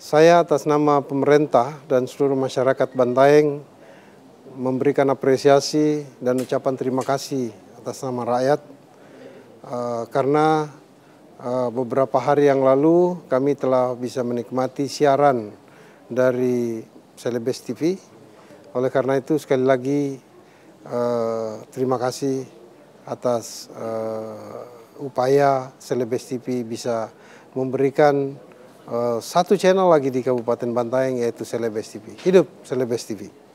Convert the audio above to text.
Saya atas nama pemerintah dan seluruh masyarakat Bantaeng memberikan apresiasi dan ucapan terima kasih atas nama rakyat eh, karena eh, beberapa hari yang lalu kami telah bisa menikmati siaran dari Celebes TV. Oleh karena itu sekali lagi eh, terima kasih atas upaya Celebes TV bisa memberikan Eh, satu channel lagi di Kabupaten Bantaeng yaitu Celebes TV. Hidup Celebes TV.